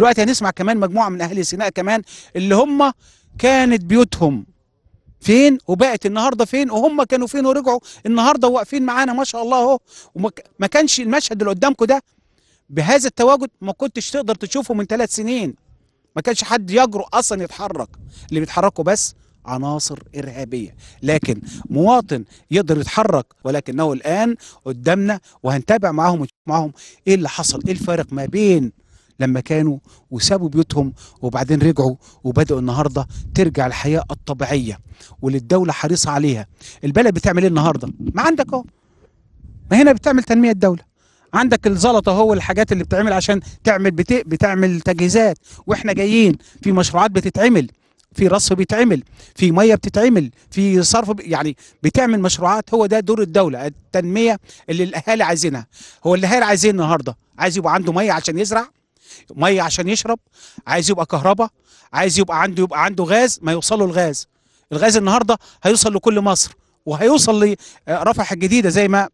دلوقتي هنسمع كمان مجموعه من اهل سيناء كمان اللي هم كانت بيوتهم فين وبقت النهارده فين وهم كانوا فين ورجعوا النهارده واقفين معانا ما شاء الله اهو وما كانش المشهد اللي قدامكم ده بهذا التواجد ما كنتش تقدر تشوفه من ثلاث سنين ما كانش حد يجرؤ اصلا يتحرك اللي بيتحركوا بس عناصر إرهابية لكن مواطن يقدر يتحرك ولكنه الآن قدامنا وهنتابع معاهم ونشوف إيه اللي حصل إيه الفارق ما بين لما كانوا وسابوا بيوتهم وبعدين رجعوا وبدأوا النهارده ترجع الحياه الطبيعيه واللي الدوله حريصه عليها البلد بتعمل ايه النهارده ما عندك اهو ما هنا بتعمل تنميه الدوله عندك الزلطه هو الحاجات اللي بتعمل عشان تعمل بت... بتعمل تجهيزات واحنا جايين في مشروعات بتتعمل في رصف بيتعمل في ميه بتتعمل في صرف ب... يعني بتعمل مشروعات هو ده دور الدوله التنميه اللي الاهالي عايزينها هو الاهالي عايزين النهارده عايز يبقى عنده ميه عشان يزرع ميه عشان يشرب عايز يبقى كهرباء عايز يبقى عنده يبقى عنده غاز ما يوصله الغاز الغاز النهارده هيوصل لكل مصر وهيوصل لرفح آه، الجديده زي ما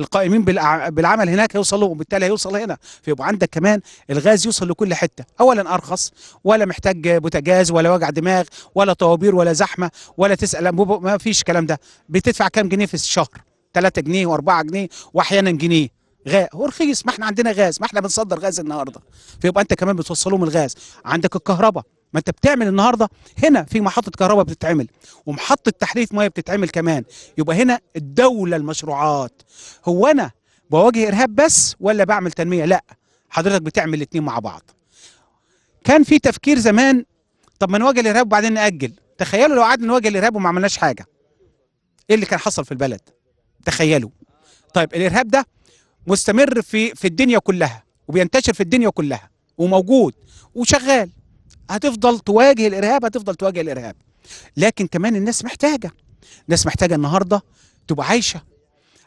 القائمين بالعمل هناك هيوصلوا وبالتالي هيوصل هنا فيبقى عندك كمان الغاز يوصل لكل حته اولا ارخص ولا محتاج بوتاجاز ولا وجع دماغ ولا طوابير ولا زحمه ولا تسال ما فيش الكلام ده بتدفع كام جنيه في الشهر 3 جنيه و4 جنيه واحيانا جنيه غاز هو رخيص ما احنا عندنا غاز ما احنا بنصدر غاز النهارده فيبقى انت كمان بتوصلهم الغاز عندك الكهرباء ما انت بتعمل النهارده هنا في محطه كهرباء بتتعمل ومحطه تحليه ميه بتتعمل كمان يبقى هنا الدوله المشروعات هو انا بواجه ارهاب بس ولا بعمل تنميه لا حضرتك بتعمل الاثنين مع بعض كان في تفكير زمان طب ما نواجه الارهاب وبعدين ناجل تخيلوا لو قعدنا نواجه الارهاب وما عملناش حاجه ايه اللي كان حصل في البلد تخيلوا طيب الارهاب ده مستمر في في الدنيا كلها وبينتشر في الدنيا كلها وموجود وشغال هتفضل تواجه الارهاب هتفضل تواجه الارهاب لكن كمان الناس محتاجه الناس محتاجه النهارده تبقى عايشه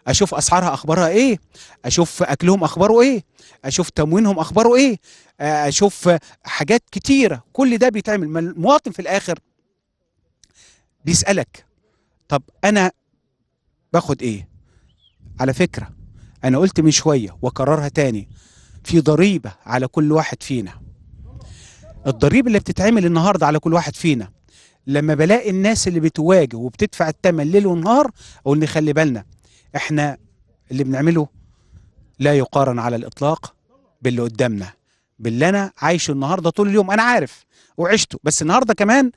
اشوف اسعارها اخبارها ايه اشوف اكلهم اخباره ايه اشوف تموينهم اخباره ايه آه، اشوف حاجات كتيره كل ده بيتعمل ما المواطن في الاخر بيسالك طب انا باخد ايه على فكره أنا قلت من شوية وأكررها تاني في ضريبة على كل واحد فينا الضريبة اللي بتتعمل النهاردة على كل واحد فينا لما بلاقي الناس اللي بتواجه وبتدفع الثمن ليل ونهار اقول نخلي بالنا احنا اللي بنعمله لا يقارن على الاطلاق باللي قدامنا باللي انا عايشه النهارده طول اليوم انا عارف وعشته بس النهارده كمان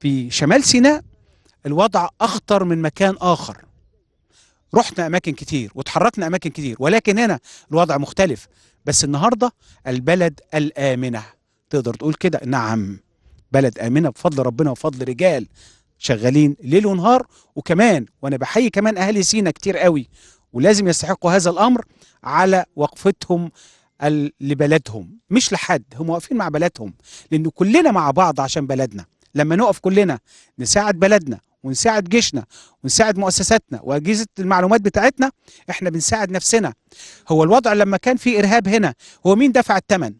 في شمال سيناء الوضع اخطر من مكان اخر رحنا اماكن كتير وتحركنا اماكن كتير ولكن هنا الوضع مختلف بس النهارده البلد الامنه تقدر تقول كده نعم بلد امنه بفضل ربنا وفضل رجال شغالين ليل ونهار وكمان وانا بحيي كمان اهل سينا كتير قوي ولازم يستحقوا هذا الامر على وقفتهم لبلدهم مش لحد هم واقفين مع بلدهم لان كلنا مع بعض عشان بلدنا لما نقف كلنا نساعد بلدنا ونساعد جيشنا ونساعد مؤسساتنا واجهزه المعلومات بتاعتنا احنا بنساعد نفسنا هو الوضع لما كان في ارهاب هنا هو مين دفع الثمن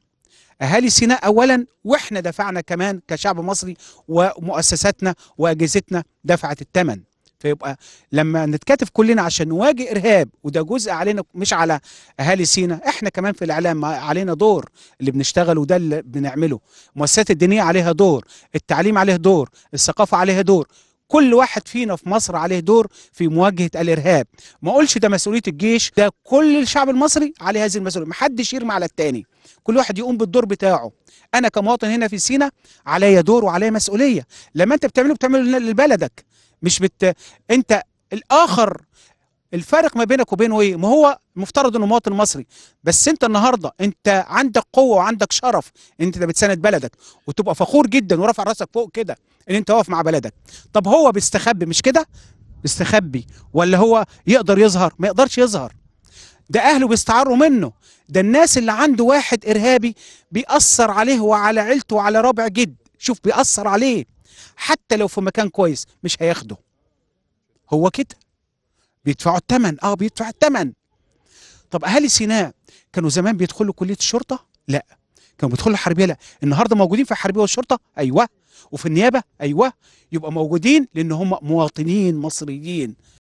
اهالي سيناء اولا واحنا دفعنا كمان كشعب مصري ومؤسساتنا واجهزتنا دفعت الثمن فيبقى لما نتكاتف كلنا عشان نواجه ارهاب وده جزء علينا مش على اهالي سينا احنا كمان في الاعلام علينا دور اللي بنشتغل وده اللي بنعمله المؤسسات الدينيه عليها دور التعليم عليه دور الثقافه عليها دور كل واحد فينا في مصر عليه دور في مواجهه الارهاب ما اقولش ده مسؤوليه الجيش ده كل الشعب المصري عليه هذه المسؤوليه محدش يرمي على التاني كل واحد يقوم بالدور بتاعه انا كمواطن هنا في سينا عليا دور وعلي مسؤوليه لما انت بتعمله بتعمله لبلدك مش بت... انت الاخر الفارق ما بينك وبينه ايه ما هو مفترض انه مواطن مصري بس انت النهارده انت عندك قوه وعندك شرف ان انت بتساند بلدك وتبقى فخور جدا ورافع راسك فوق كده ان انت واقف مع بلدك طب هو بيستخبي مش كده بيستخبي ولا هو يقدر يظهر ما يقدرش يظهر ده اهله بيستعروا منه ده الناس اللي عنده واحد ارهابي بيأثر عليه وعلى عيلته وعلى رابع جد شوف بيأثر عليه حتى لو في مكان كويس مش هياخده هو كده بيدفعوا الثمن اه بيدفع الثمن طب اهالي سيناء كانوا زمان بيدخلوا كليه الشرطه لا كانوا بيدخلوا الحربيه لا النهارده موجودين في الحربيه والشرطه ايوه وفي النيابه ايوه يبقى موجودين لان هم مواطنين مصريين